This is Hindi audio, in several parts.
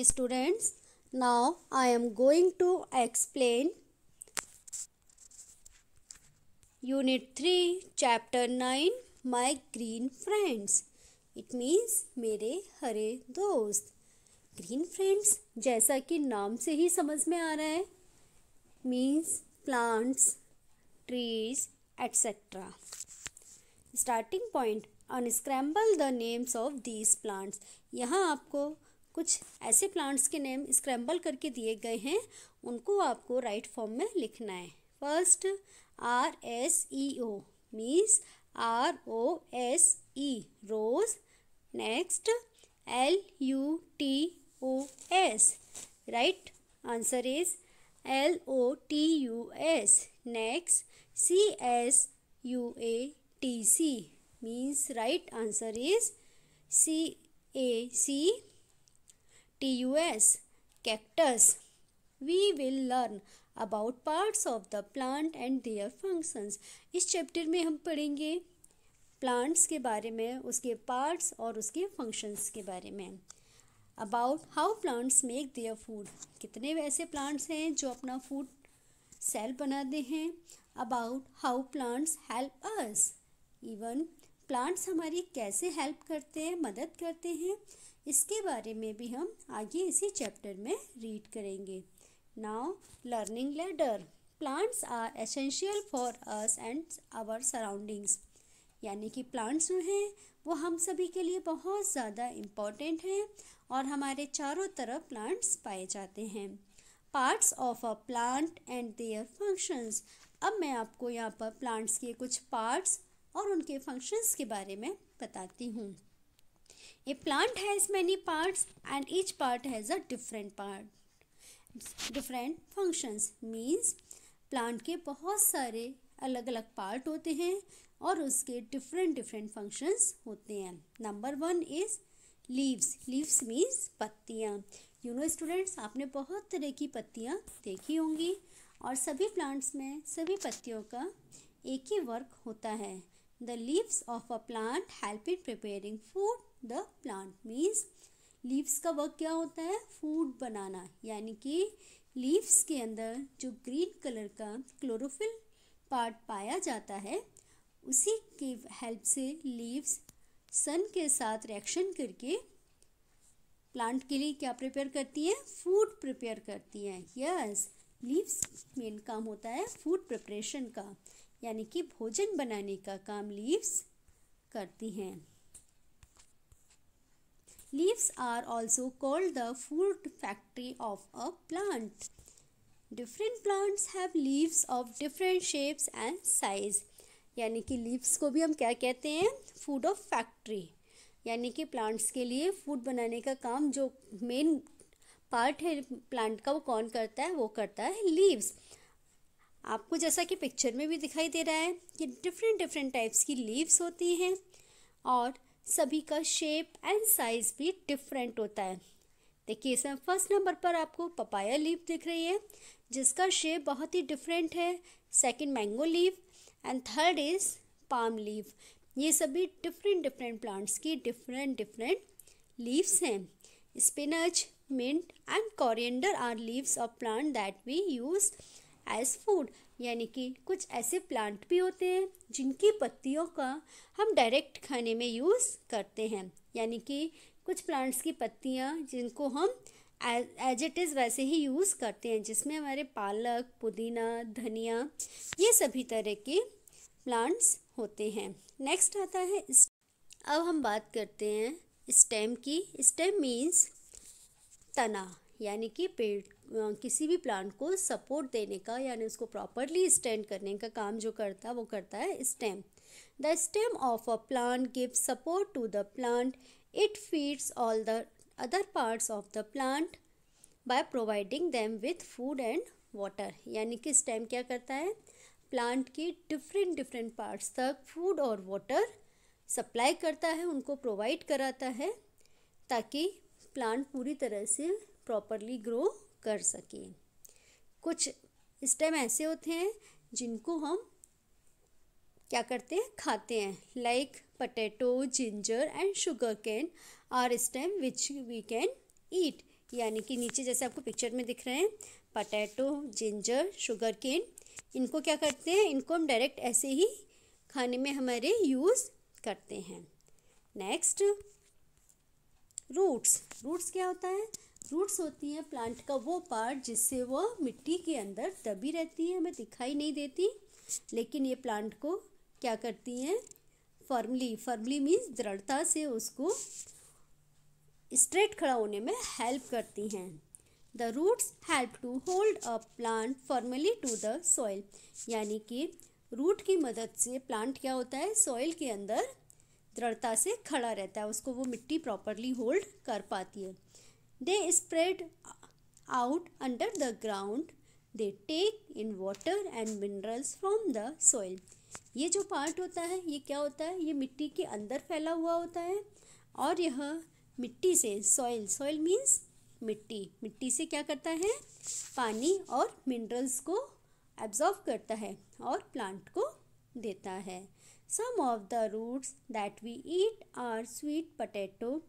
students now I am going to explain unit 3 chapter 9 my green friends it means mere hare dost green friends jaisa ki naam se hi samajh mein aa raha hai means plants trees etc starting point unscramble the names of these plants यहाँ आपको कुछ ऐसे प्लांट्स के नेम स्क्रैम्बल करके दिए गए हैं उनको आपको राइट फॉर्म में लिखना है first R S E O means R O S E rose next L U T O S right answer is L O T U S next C S U A T C means right answer is C A C S cactus. We will learn about parts of the plant and their functions. इस चैप्टर में हम पढ़ेंगे प्लांट्स के बारे में उसके पार्ट्स और उसके फंक्शंस के बारे में about how plants make their food कितने वैसे प्लांट्स हैं जो अपना फूड सेल बनाते हैं about how plants help us even plants हमारी कैसे हेल्प करते हैं मदद करते हैं इसके बारे में भी हम आगे इसी चैप्टर में रीड करेंगे now learning ladder plants are essential for us and our surroundings यानी कि प्लांट्स जो हैं वो हम सभी के लिए बहुत ज़्यादा इम्पॉर्टेंट हैं और हमारे चारों तरफ प्लांट्स पाए जाते हैं parts of a plant and their functions अब मैं आपको यहाँ पर प्लांट्स के कुछ पार्ट्स और उनके फंक्शंस के बारे में बताती हूँ a plant has many parts and each part has a different part different functions means plant के बहुत सारे अलग अलग पार्ट होते हैं और उसके डिफरेंट डिफरेंट फंक्शंस होते हैं number one is leaves leaves means पत्तियाँ यू नो स्टूडेंट्स आपने बहुत तरह की पत्तियाँ देखी होंगी और सभी प्लांट्स में सभी पत्तियों का एक ही वर्क होता है the leaves of a plant help in preparing food the plant means leaves का वर्क क्या होता है फूड बनाना यानी कि लीव्स के अंदर जो ग्रीन कलर का क्लोरोफिल पार्ट पाया जाता है उसी के हेल्प से लीव्स सन के साथ रिएक्शन करके प्लांट के लिए क्या प्रिपेयर करती हैं फूड प्रिपेयर करती हैं यस लीव्स मेन काम होता है फूड प्रिपरेशन का यानी कि भोजन बनाने का काम लीव्स करती हैं Leaves are also called the food factory of a plant. Different plants have leaves of different shapes and size. यानी कि लीव्स को भी हम क्या कहते हैं फूड ऑफ फैक्ट्री यानी कि प्लांट्स के लिए फूड बनाने का काम जो मेन पार्ट है प्लांट का वो कौन करता है वो करता है लीव्स आपको जैसा कि पिक्चर में भी दिखाई दे रहा है कि डिफरेंट डिफरेंट टाइप्स की लीव्स होती हैं और सभी का शेप एंड साइज़ भी डिफरेंट होता है देखिए इसमें फर्स्ट नंबर पर आपको पपाया लीफ दिख रही है जिसका शेप बहुत ही डिफरेंट है second mango leaf and third is palm leaf ये सभी डिफरेंट डिफरेंट प्लांट्स की डिफरेंट डिफरेंट लीव्स हैं spinach mint and coriander are leaves of plant that we use as food यानी कि कुछ ऐसे प्लांट भी होते हैं जिनकी पत्तियों का हम डायरेक्ट खाने में यूज़ करते हैं यानी कि कुछ प्लांट्स की पत्तियाँ जिनको हम एज इट इज़ वैसे ही यूज़ करते हैं जिसमें हमारे पालक पुदीना धनिया ये सभी तरह के प्लांट्स होते हैं नेक्स्ट आता है अब हम बात करते हैं स्टेम की स्टेम मीन्स तना यानी कि पेड़ किसी भी प्लांट को सपोर्ट देने का यानी उसको प्रॉपरली स्टैंड करने का काम जो करता है वो करता है stem the stem of a plant give support to the plant it feeds all the other parts of the plant by providing them with food and water यानी कि स्टेम क्या करता है प्लांट के डिफरेंट डिफरेंट पार्ट्स तक फूड और वाटर सप्लाई करता है उनको प्रोवाइड कराता है ताकि प्लांट पूरी तरह से प्रॉपरली ग्रो कर सकें कुछ स्टेम ऐसे होते हैं जिनको हम क्या करते हैं खाते हैं like potato ginger and sugar cane are stem which we can eat यानी कि नीचे जैसे आपको पिक्चर में दिख रहे हैं पटेटो जिंजर शुगर केन इनको क्या करते हैं इनको हम डायरेक्ट ऐसे ही खाने में हमारे यूज़ करते हैं नेक्स्ट रूट्स रूट्स क्या होता है रूट्स होती हैं प्लांट का वो पार्ट जिससे वो मिट्टी के अंदर दबी रहती हैं हमें दिखाई नहीं देती लेकिन ये प्लांट को क्या करती हैं फर्मली फर्मली मीन्स दृढ़ता से उसको स्ट्रेट खड़ा होने में हेल्प करती हैं the roots help to hold a plant formally to the soil यानी कि रूट की मदद से प्लांट क्या होता है सॉइल के अंदर दृढ़ता से खड़ा रहता है उसको वो मिट्टी प्रॉपरली होल्ड कर पाती है They spread out under the ground. They take in water and minerals from the soil. ये जो पार्ट होता है ये क्या होता है ये मिट्टी के अंदर फैला हुआ होता है और यह मिट्टी से सॉइल सॉइल मीन्स मिट्टी मिट्टी से क्या करता है पानी और मिनरल्स को एब्जॉर्व करता है और प्लांट को देता है some of the roots that we eat are sweet potato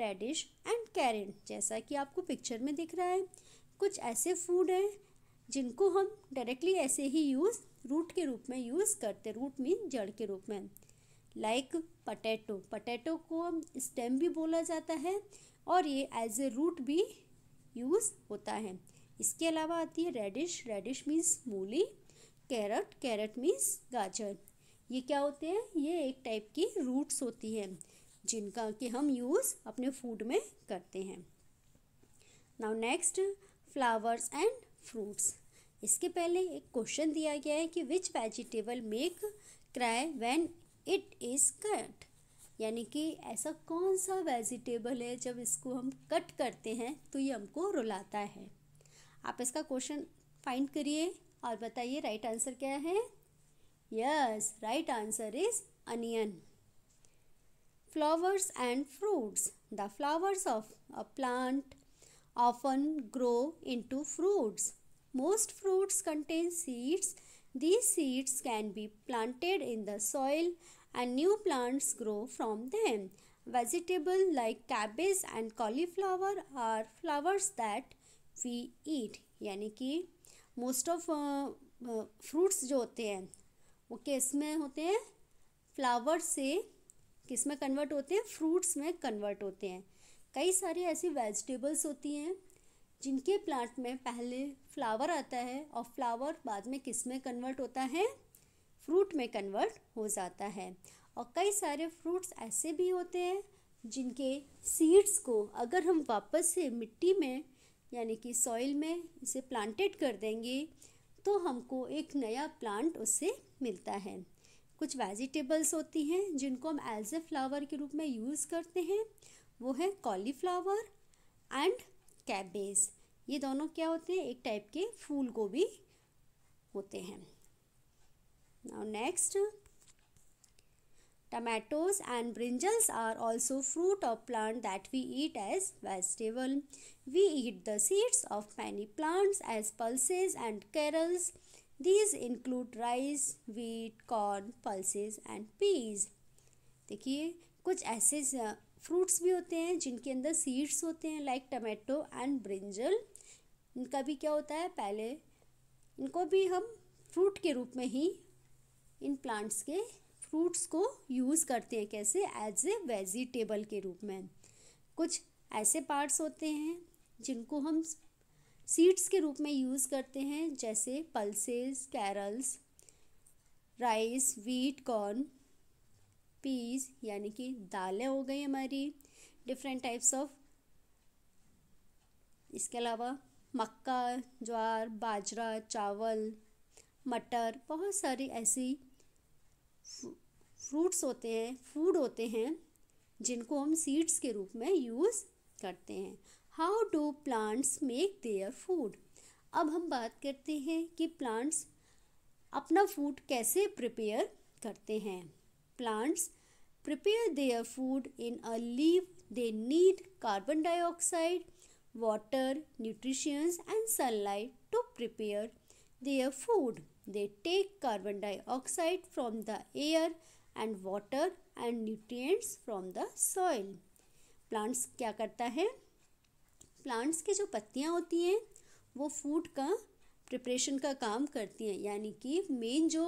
radish and carrot जैसा कि आपको पिक्चर में दिख रहा है कुछ ऐसे फूड हैं जिनको हम डायरेक्टली ऐसे ही यूज़ रूट के रूप में यूज़ करते रूट मीन जड़ के रूप में लाइक पटैटो पटैटो को स्टेम भी बोला जाता है और ये एज ए रूट भी यूज़ होता है इसके अलावा आती है रेडिश रेडिश मीन्स मूली कैरट कैरट मीन्स गाजर ये क्या होते हैं ये एक टाइप की रूट्स होती हैं जिनका कि हम यूज़ अपने फूड में करते हैं now next flowers and fruits इसके पहले एक क्वेश्चन दिया गया है कि which vegetable make cry when it is cut यानी कि ऐसा कौन सा वेजिटेबल है जब इसको हम कट करते हैं तो ये हमको रुलाता है आप इसका क्वेश्चन फाइंड करिए और बताइए राइट आंसर क्या है yes right answer is onion flowers and fruits. The flowers of a plant often grow into fruits. Most fruits contain seeds. These seeds can be planted in the soil and new plants grow from them. vegetable like cabbage and cauliflower are flowers that we eat. यानी कि मोस्ट ऑफ फ्रूट्स जो होते हैं वो किस में होते हैं फ्लावर से किस में कन्वर्ट होते हैं फ्रूट्स में कन्वर्ट होते हैं कई सारी ऐसी वेजिटेबल्स होती हैं जिनके प्लांट में पहले फ्लावर आता है और फ्लावर बाद में किस में कन्वर्ट होता है फ्रूट में कन्वर्ट हो जाता है और कई सारे फ्रूट्स ऐसे भी होते हैं जिनके सीड्स को अगर हम वापस से मिट्टी में यानी कि सॉइल में इसे प्लांटेड कर देंगे तो हमको एक नया प्लांट उससे मिलता है कुछ वेजिटेबल्स होती हैं जिनको हम एज ए फ्लावर के रूप में यूज़ करते हैं वो है कॉलीफ्लावर एंड कैबेज ये दोनों क्या होते हैं एक टाइप के फूल गोभी होते हैं now next tomatoes and brinjals are also fruit of plant that we eat as vegetable we eat the seeds of many plants as pulses and cereals these include rice wheat corn pulses and peas देखिए कुछ ऐसे फ्रूट्स भी होते हैं जिनके अंदर सीड्स होते हैं लाइक टमाटो एंड ब्रिंजल इनका भी क्या होता है पहले इनको भी हम फ्रूट के रूप में ही इन प्लांट्स के फ्रूट्स को यूज़ करते हैं कैसे एज ए वेजिटेबल के रूप में कुछ ऐसे पार्ट्स होते हैं जिनको हम सीड्स के रूप में यूज़ करते हैं जैसे pulses cereals rice wheat corn peas यानी कि दालें हो गई हमारी डिफरेंट टाइप्स ऑफ इसके अलावा मक्का ज्वार बाजरा चावल मटर बहुत सारी ऐसी फ्रूट्स होते हैं फूड होते हैं जिनको हम सीड्स के रूप में यूज़ करते हैं how do plants make their food अब हम बात करते हैं कि प्लांट्स अपना फूड कैसे प्रिपेयर करते हैं plants prepare their food in a leaf they need carbon dioxide water nutritions and sunlight to prepare their food they take carbon dioxide from the air and water and nutrients from the soil plants क्या करता है प्लांट्स की जो पत्तियाँ होती हैं वो फूड का प्रिपरेशन का काम करती हैं यानी कि मेन जो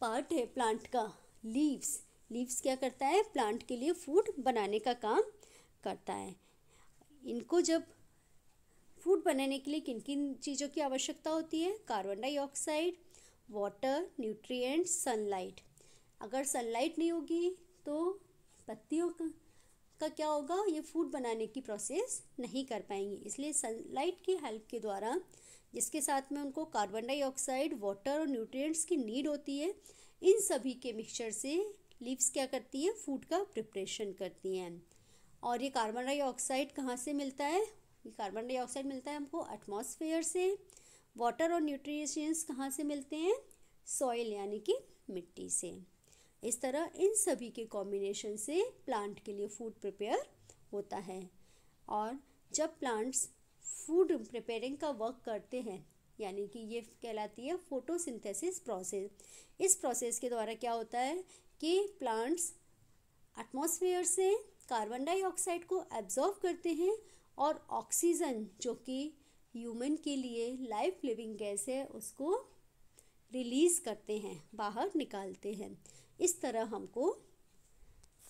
पार्ट है प्लांट का लीव्स लीव्स क्या करता है प्लांट के लिए फूड बनाने का काम करता है इनको जब फूड बनाने के लिए किन किन चीज़ों की आवश्यकता होती है carbon dioxide water nutrients sunlight अगर सनलाइट नहीं होगी तो पत्तियों का का क्या होगा ये फूड बनाने की प्रोसेस नहीं कर पाएंगी इसलिए सनलाइट की हेल्प के द्वारा जिसके साथ में उनको कार्बन डाइऑक्साइड वाटर और न्यूट्रिएंट्स की नीड होती है इन सभी के मिक्सचर से लीव्स क्या करती हैं फूड का प्रिपरेशन करती हैं और ये कार्बन डाइऑक्साइड कहाँ से मिलता है ये कार्बन डाइऑक्साइड मिलता है हमको एटमोसफेयर से वाटर और न्यूट्रिशंस कहाँ से मिलते हैं सॉइल यानी कि मिट्टी से इस तरह इन सभी के कॉम्बिनेशन से प्लांट के लिए फूड प्रिपेयर होता है और जब प्लांट्स फूड प्रिपेयरिंग का वर्क करते हैं यानी कि ये कहलाती है फोटोसिंथेसिस प्रोसेस इस प्रोसेस के द्वारा क्या होता है कि प्लांट्स एटमॉस्फेयर से कार्बन डाइऑक्साइड को एब्जॉर्व करते हैं और ऑक्सीजन जो कि ह्यूमन के लिए लाइफ लिविंग गैस है उसको रिलीज़ करते हैं बाहर निकालते हैं इस तरह हमको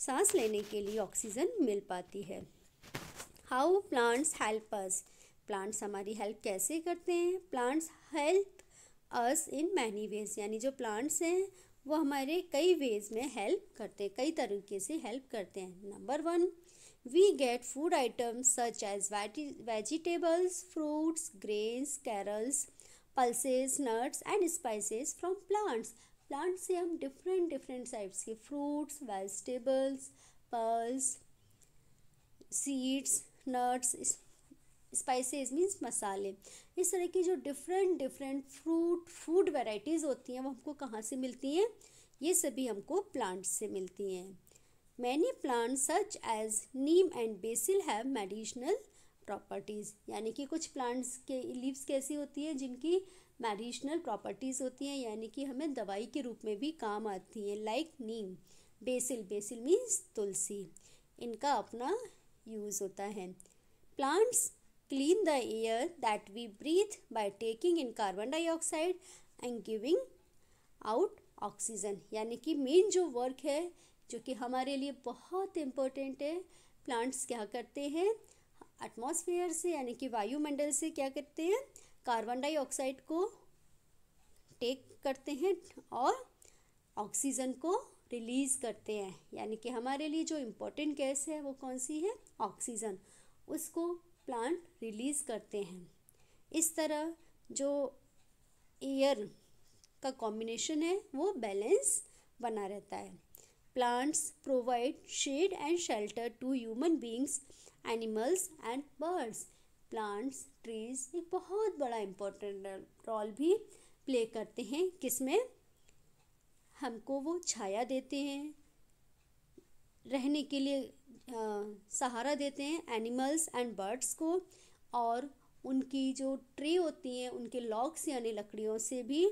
सांस लेने के लिए ऑक्सीजन मिल पाती है how plants help us plants हमारी हेल्प कैसे करते हैं plants help us in many ways यानी जो प्लांट्स हैं वो हमारे कई वेज में हेल्प करते हैं कई तरीके से हेल्प करते हैं number one we get food items such as vegetables fruits grains cereals pulses nuts and spices from plants plant से हम डिफरेंट डिफरेंट टाइप्स के fruits vegetables pulses seeds nuts spices means मसाले इस तरह की जो different different fruit food varieties होती हैं वो हमको कहाँ से मिलती हैं ये सभी हमको प्लांट्स से मिलती हैं many plants such as neem and basil have medicinal properties यानी कि कुछ प्लांट्स के लीव्स कैसी होती हैं जिनकी मेडिशनल प्रॉपर्टीज़ होती हैं यानी कि हमें दवाई के रूप में भी काम आती हैं like neem basil basil means तुलसी इनका अपना यूज़ होता है plants clean the air that we breathe by taking in carbon dioxide and giving out oxygen यानी कि मेन जो वर्क है जो कि हमारे लिए बहुत इम्पोर्टेंट है प्लांट्स क्या करते हैं एटमॉस्फेयर से यानी कि वायुमंडल से क्या करते हैं कार्बन डाइऑक्साइड को टेक करते हैं और ऑक्सीजन को रिलीज़ करते हैं यानी कि हमारे लिए जो इम्पोर्टेंट गैस है वो कौन सी है ऑक्सीजन उसको प्लांट रिलीज़ करते हैं इस तरह जो एयर का कॉम्बिनेशन है वो बैलेंस बना रहता है plants provide shade and shelter to human beings animals and birds plants trees एक बहुत बड़ा इम्पोर्टेंट रोल भी प्ले करते हैं किसमें हमको वो छाया देते हैं रहने के लिए आ, सहारा देते हैं एनिमल्स एंड बर्ड्स को और उनकी जो ट्री होती हैं उनके लॉक्स यानी लकड़ियों से भी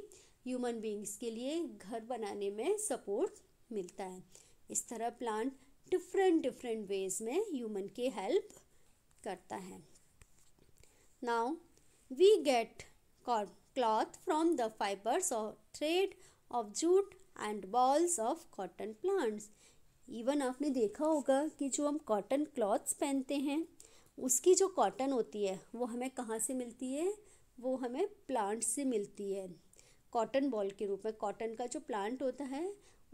ह्यूमन बींग्स के लिए घर बनाने में सपोर्ट मिलता है इस तरह प्लांट डिफरेंट डिफरेंट वेज में ह्यूमन की हेल्प करता है Now we get cloth from the fibers or thread of jute and balls of cotton plants even आपने देखा होगा कि जो हम कॉटन क्लॉथ्स पहनते हैं उसकी जो कॉटन होती है वो हमें कहाँ से मिलती है वो हमें प्लांट से मिलती है कॉटन बॉल के रूप में कॉटन का जो प्लांट होता है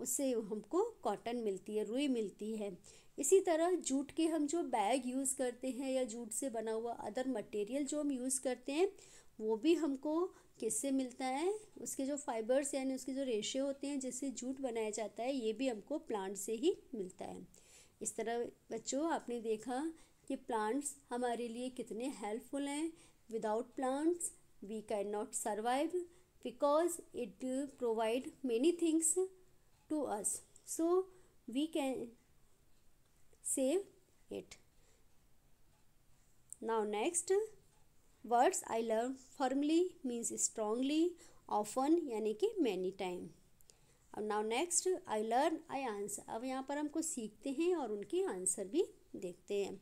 उससे हमको कॉटन मिलती है रुई मिलती है इसी तरह जूट के हम जो बैग यूज़ करते हैं या जूट से बना हुआ अदर मटेरियल जो हम यूज़ करते हैं वो भी हमको किससे मिलता है उसके जो फाइबर्स यानी उसके जो रेशे होते हैं जिससे जूट बनाया जाता है ये भी हमको प्लांट से ही मिलता है इस तरह बच्चों आपने देखा कि प्लांट्स हमारे लिए कितने हेल्पफुल हैं without plants we can not survive because it provide many things to us so we can save it now next words I learn firmly means strongly often यानी कि मैनी टाइम अब now next I learn I answer अब यहाँ पर हम कुछ सीखते हैं और उनके आंसर भी देखते हैं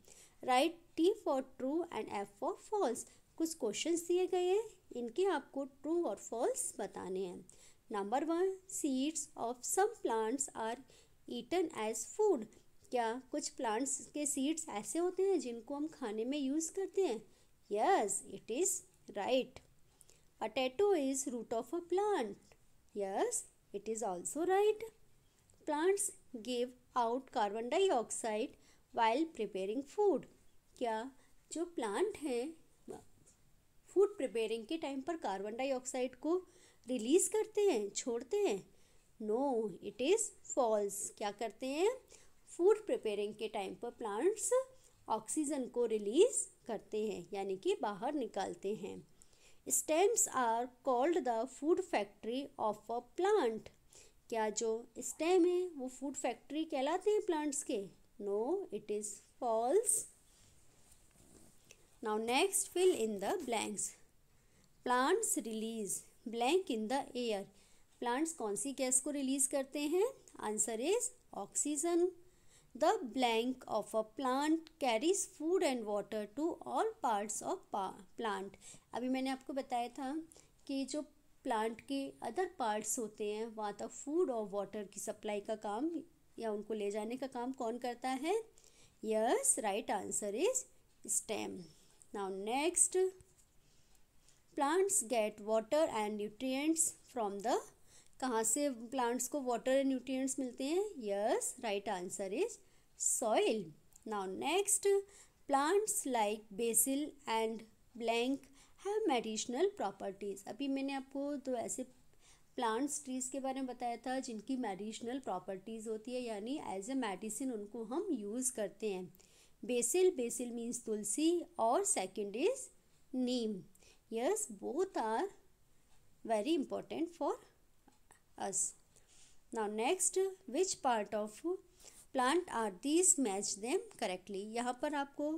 right T for true and F for false कुछ क्वेश्चन दिए गए हैं इनके आपको ट्रू और फॉल्स बताने हैं number one seeds of some plants are eaten as food क्या कुछ प्लांट्स के सीड्स ऐसे होते हैं जिनको हम खाने में यूज़ करते हैं yes it is right potato is root of a plant yes it is also right plants give out carbon dioxide while preparing food क्या जो प्लांट हैं फूड प्रिपेयरिंग के टाइम पर कार्बन डाइऑक्साइड को रिलीज़ करते हैं छोड़ते हैं नो इट इज़ फॉल्स क्या करते हैं फूड प्रिपेयरिंग के टाइम पर प्लांट्स ऑक्सीजन को रिलीज करते हैं यानी कि बाहर निकालते हैं stems are called the food factory of a plant क्या जो स्टेम है वो फूड फैक्ट्री कहलाते हैं प्लांट्स के no it is false now next fill in the blanks plants release blank in the air plants कौन सी गैस को रिलीज करते हैं answer is oxygen the blank of a plant carries food and water to all parts of plant अभी मैंने आपको बताया था कि जो प्लांट के अदर पार्ट्स होते हैं वहाँ तक फूड और वाटर की सप्लाई का काम या उनको ले जाने का काम कौन करता है yes right answer is stem now next plants get water and nutrients from the कहाँ से प्लांट्स को वाटर एंड न्यूट्रिएंट्स मिलते हैं yes right answer is soil now next plants like basil and blank have medicinal properties अभी मैंने आपको दो ऐसे प्लांट्स ट्रीज़ के बारे में बताया था जिनकी मेडिशनल प्रॉपर्टीज़ होती है यानी एज ए मेडिसिन उनको हम यूज़ करते हैं बेसिल बेसिल मीन्स तुलसी और second is neem yes both are very important for us. Now next, which part of plant are these? Match them correctly. यहाँ पर आपको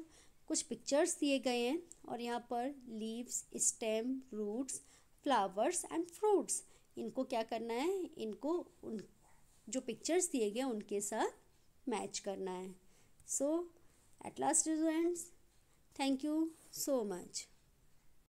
कुछ pictures दिए गए हैं और यहाँ पर leaves, stem, roots, flowers and fruits. इनको क्या करना है इनको उन जो पिक्चर्स दिए गए उनके साथ मैच करना है so at last students thank you so much